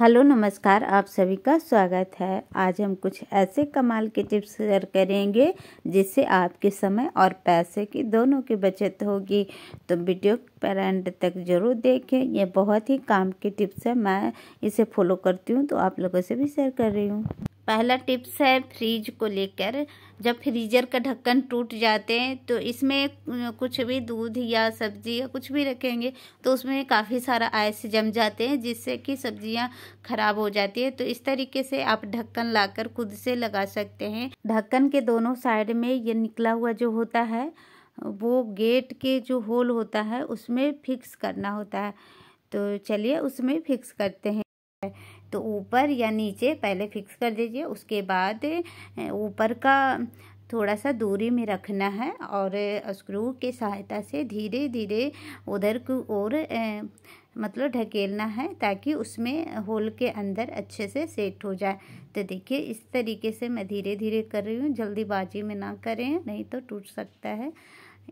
hello नमस्कार आप सभी का स्वागत है आज हम कुछ ऐसे कमाल के टिप्स शेयर करेंगे जिससे आपके समय और पैसे की दोनों की बचत होगी तो वीडियो पर एंड तक ज़रूर देखें यह बहुत ही काम की टिप्स है मैं इसे फॉलो करती हूँ तो आप लोगों से भी शेयर कर रही हूँ पहला टिप्स है फ्रीज को लेकर जब फ्रीजर का ढक्कन टूट जाते हैं तो इसमें कुछ भी दूध या सब्जी या कुछ भी रखेंगे तो उसमें काफ़ी सारा आइस जम जाते हैं जिससे कि सब्जियां खराब हो जाती है तो इस तरीके से आप ढक्कन लाकर खुद से लगा सकते हैं ढक्कन के दोनों साइड में ये निकला हुआ जो होता है वो गेट के जो होल होता है उसमें फिक्स करना होता है तो चलिए उसमें फिक्स करते हैं तो ऊपर या नीचे पहले फिक्स कर दीजिए उसके बाद ऊपर का थोड़ा सा दूरी में रखना है और स्क्रू के सहायता से धीरे धीरे उधर की ओर मतलब ढकेलना है ताकि उसमें होल के अंदर अच्छे से सेट हो जाए तो देखिए इस तरीके से मैं धीरे धीरे कर रही हूँ जल्दीबाजी में ना करें नहीं तो टूट सकता है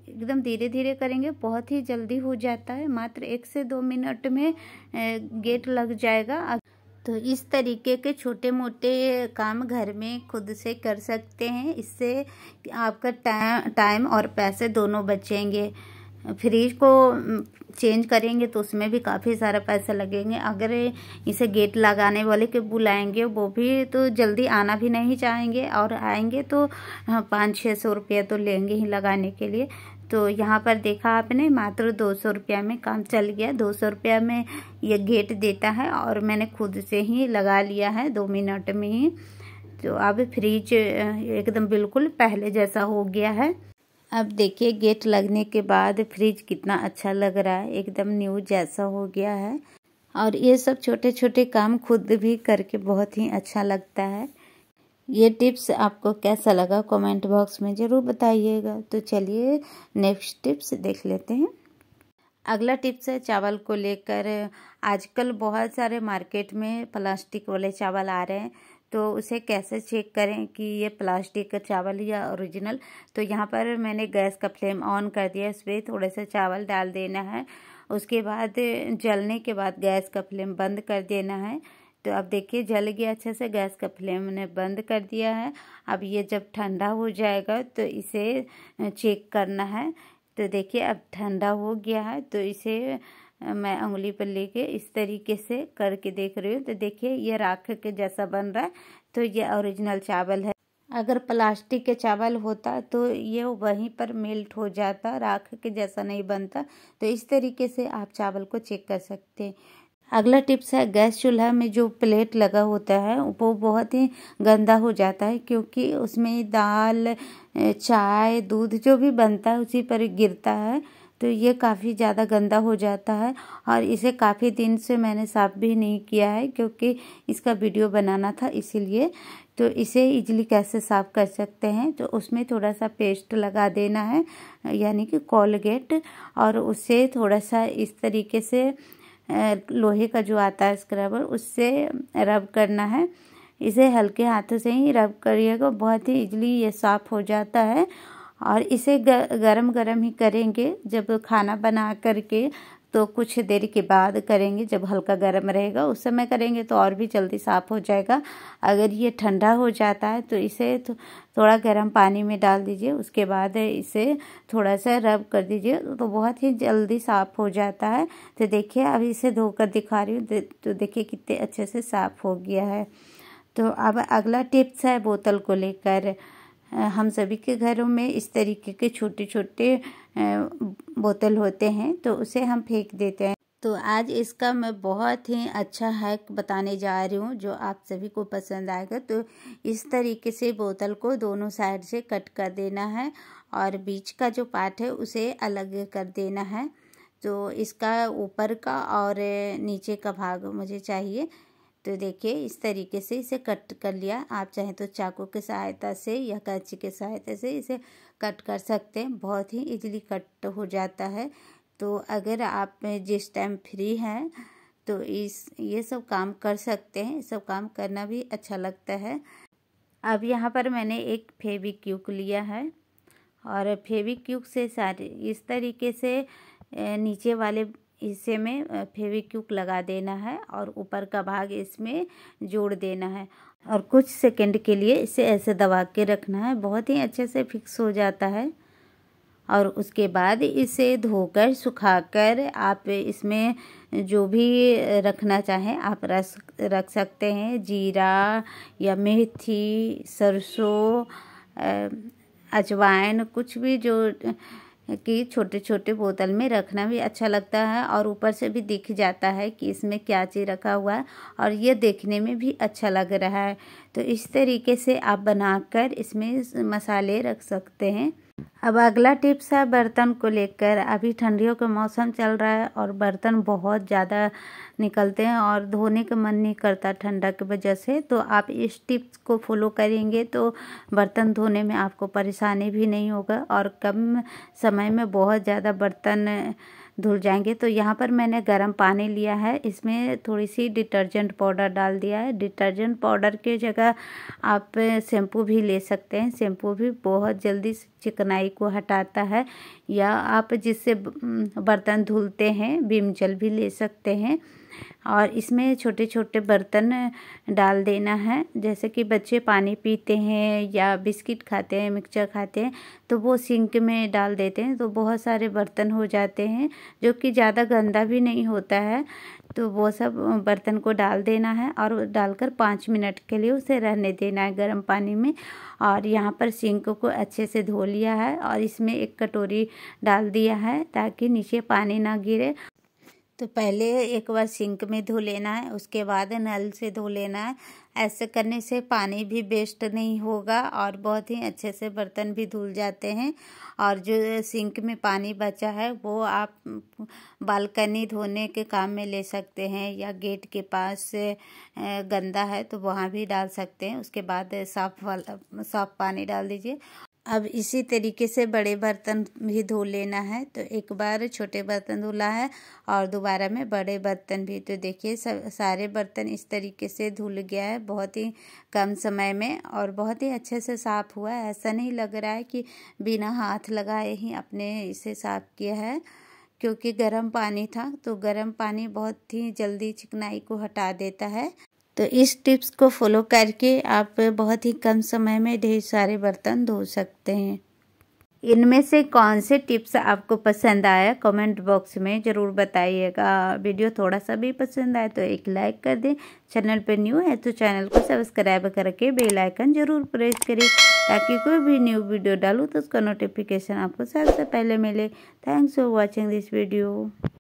एकदम धीरे धीरे करेंगे बहुत ही जल्दी हो जाता है मात्र एक से दो मिनट में गेट लग जाएगा तो इस तरीके के छोटे मोटे काम घर में खुद से कर सकते हैं इससे आपका टाइम टाइम और पैसे दोनों बचेंगे फ्रिज को चेंज करेंगे तो उसमें भी काफ़ी सारा पैसा लगेंगे अगर इसे गेट लगाने वाले के बुलाएंगे वो भी तो जल्दी आना भी नहीं चाहेंगे और आएंगे तो हाँ, पाँच छः सौ रुपया तो लेंगे ही लगाने के लिए तो यहाँ पर देखा आपने मात्र दो सौ रुपया में काम चल गया दो सौ रुपया में ये गेट देता है और मैंने खुद से ही लगा लिया है दो मिनट में ही तो अब फ्रिज एकदम बिल्कुल पहले जैसा हो गया है अब देखिए गेट लगने के बाद फ्रिज कितना अच्छा लग रहा है एकदम न्यू जैसा हो गया है और ये सब छोटे छोटे काम खुद भी करके बहुत ही अच्छा लगता है ये टिप्स आपको कैसा लगा कमेंट बॉक्स में ज़रूर बताइएगा तो चलिए नेक्स्ट टिप्स देख लेते हैं अगला टिप्स है चावल को लेकर आजकल बहुत सारे मार्केट में प्लास्टिक वाले चावल आ रहे हैं तो उसे कैसे चेक करें कि ये प्लास्टिक का चावल या ओरिजिनल तो यहाँ पर मैंने गैस का फ्लेम ऑन कर दिया इस पर थोड़े से चावल डाल देना है उसके बाद जलने के बाद गैस का फ्लेम बंद कर देना है तो अब देखिए जल गया अच्छे से गैस का फ्लेम ने बंद कर दिया है अब ये जब ठंडा हो जाएगा तो इसे चेक करना है तो देखिए अब ठंडा हो गया है तो इसे मैं उंगली पर लेके इस तरीके से करके देख रही हूँ तो देखिए ये राख के जैसा बन रहा है तो ये ओरिजिनल चावल है अगर प्लास्टिक के चावल होता तो ये वहीं पर मेल्ट हो जाता राख के जैसा नहीं बनता तो इस तरीके से आप चावल को चेक कर सकते हैं अगला टिप्स है गैस चूल्हा में जो प्लेट लगा होता है वो बहुत ही गंदा हो जाता है क्योंकि उसमें दाल चाय दूध जो भी बनता है उसी पर गिरता है तो ये काफ़ी ज़्यादा गंदा हो जाता है और इसे काफ़ी दिन से मैंने साफ़ भी नहीं किया है क्योंकि इसका वीडियो बनाना था इसीलिए तो इसे इजली कैसे साफ़ कर सकते हैं तो उसमें थोड़ा सा पेस्ट लगा देना है यानी कि कोलगेट और उसे थोड़ा सा इस तरीके से लोहे का जो आता है स्क्रबर उससे रब करना है इसे हल्के हाथों से ही रब करिएगा बहुत ही इजली ये साफ़ हो जाता है और इसे गर्म गर्म ही करेंगे जब खाना बना करके तो कुछ देर के बाद करेंगे जब हल्का गर्म रहेगा उस समय करेंगे तो और भी जल्दी साफ़ हो जाएगा अगर ये ठंडा हो जाता है तो इसे तो, थोड़ा गर्म पानी में डाल दीजिए उसके बाद इसे थोड़ा सा रब कर दीजिए तो बहुत ही जल्दी साफ़ हो जाता है तो देखिए अब इसे धोकर दिखा रही हूँ तो देखिए कितने अच्छे से साफ़ हो गया है तो अब अगला टिप्स है बोतल को लेकर हम सभी के घरों में इस तरीके के छोटे छोटे बोतल होते हैं तो उसे हम फेंक देते हैं तो आज इसका मैं बहुत ही अच्छा हैक बताने जा रही हूँ जो आप सभी को पसंद आएगा तो इस तरीके से बोतल को दोनों साइड से कट कर देना है और बीच का जो पार्ट है उसे अलग कर देना है तो इसका ऊपर का और नीचे का भाग मुझे चाहिए तो देखिए इस तरीके से इसे कट कर लिया आप चाहें तो चाकू की सहायता से या कैंची की सहायता से इसे कट कर सकते हैं बहुत ही इजीली कट हो जाता है तो अगर आप जिस टाइम फ्री हैं तो इस ये सब काम कर सकते हैं सब काम करना भी अच्छा लगता है अब यहाँ पर मैंने एक फेवी क्यूक लिया है और फेवी क्यूक से सारे इस तरीके से नीचे वाले हिस्से में फेविक्यूक लगा देना है और ऊपर का भाग इसमें जोड़ देना है और कुछ सेकंड के लिए इसे ऐसे दबा के रखना है बहुत ही अच्छे से फिक्स हो जाता है और उसके बाद इसे धोकर सुखाकर आप इसमें जो भी रखना चाहें आप रस रख सकते हैं जीरा या मेथी सरसों अजवाइन कुछ भी जो कि छोटे छोटे बोतल में रखना भी अच्छा लगता है और ऊपर से भी दिख जाता है कि इसमें क्या चीज़ रखा हुआ है और ये देखने में भी अच्छा लग रहा है तो इस तरीके से आप बनाकर इसमें मसाले रख सकते हैं अब अगला टिप्स है बर्तन को लेकर अभी ठंडियों का मौसम चल रहा है और बर्तन बहुत ज़्यादा निकलते हैं और धोने का मन नहीं करता ठंडा की वजह से तो आप इस टिप्स को फॉलो करेंगे तो बर्तन धोने में आपको परेशानी भी नहीं होगा और कम समय में बहुत ज़्यादा बर्तन धुल जाएंगे तो यहाँ पर मैंने गर्म पानी लिया है इसमें थोड़ी सी डिटर्जेंट पाउडर डाल दिया है डिटर्जेंट पाउडर के जगह आप शैम्पू भी ले सकते हैं शैम्पू भी बहुत जल्दी चिकनाई को हटाता है या आप जिससे बर्तन धुलते हैं विम जल भी ले सकते हैं और इसमें छोटे छोटे बर्तन डाल देना है जैसे कि बच्चे पानी पीते हैं या बिस्किट खाते हैं मिक्सचर खाते हैं तो वो सिंक में डाल देते हैं तो बहुत सारे बर्तन हो जाते हैं जो कि ज़्यादा गंदा भी नहीं होता है तो वो सब बर्तन को डाल देना है और डालकर पाँच मिनट के लिए उसे रहने देना है गर्म पानी में और यहाँ पर सिंक को अच्छे से धो लिया है और इसमें एक कटोरी डाल दिया है ताकि नीचे पानी ना गिरे तो पहले एक बार सिंक में धो लेना है उसके बाद नल से धो लेना है ऐसे करने से पानी भी वेस्ट नहीं होगा और बहुत ही अच्छे से बर्तन भी धुल जाते हैं और जो सिंक में पानी बचा है वो आप बालकनी धोने के काम में ले सकते हैं या गेट के पास गंदा है तो वहाँ भी डाल सकते हैं उसके बाद साफ वाला साफ पानी डाल दीजिए अब इसी तरीके से बड़े बर्तन भी धो लेना है तो एक बार छोटे बर्तन धुला है और दोबारा में बड़े बर्तन भी तो देखिए सब सारे बर्तन इस तरीके से धुल गया है बहुत ही कम समय में और बहुत ही अच्छे से साफ़ हुआ है ऐसा नहीं लग रहा है कि बिना हाथ लगाए ही अपने इसे साफ़ किया है क्योंकि गर्म पानी था तो गर्म पानी बहुत ही जल्दी चिकनाई को हटा देता है तो इस टिप्स को फॉलो करके आप बहुत ही कम समय में ढेर सारे बर्तन धो सकते हैं इनमें से कौन से टिप्स आपको पसंद आया कमेंट बॉक्स में ज़रूर बताइएगा वीडियो थोड़ा सा भी पसंद आए तो एक लाइक कर दें चैनल पर न्यू है तो चैनल को सब्सक्राइब करके बेल आइकन ज़रूर प्रेस करें ताकि कोई भी न्यू वीडियो डालूँ तो उसका नोटिफिकेशन आपको सबसे पहले मिले thanks for watching this video